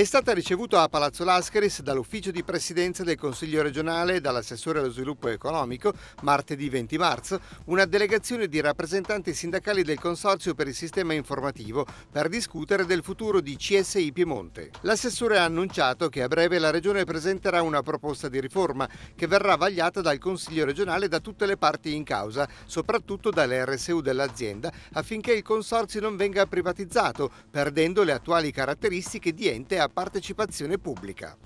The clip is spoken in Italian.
è stata ricevuta a Palazzo Lascaris dall'ufficio di presidenza del Consiglio regionale e dall'assessore allo sviluppo economico martedì 20 marzo una delegazione di rappresentanti sindacali del Consorzio per il Sistema Informativo per discutere del futuro di CSI Piemonte. L'assessore ha annunciato che a breve la Regione presenterà una proposta di riforma che verrà vagliata dal Consiglio regionale e da tutte le parti in causa, soprattutto dalle RSU dell'azienda, affinché il Consorzio non venga privatizzato, perdendo le attuali caratteristiche di ente partecipazione pubblica.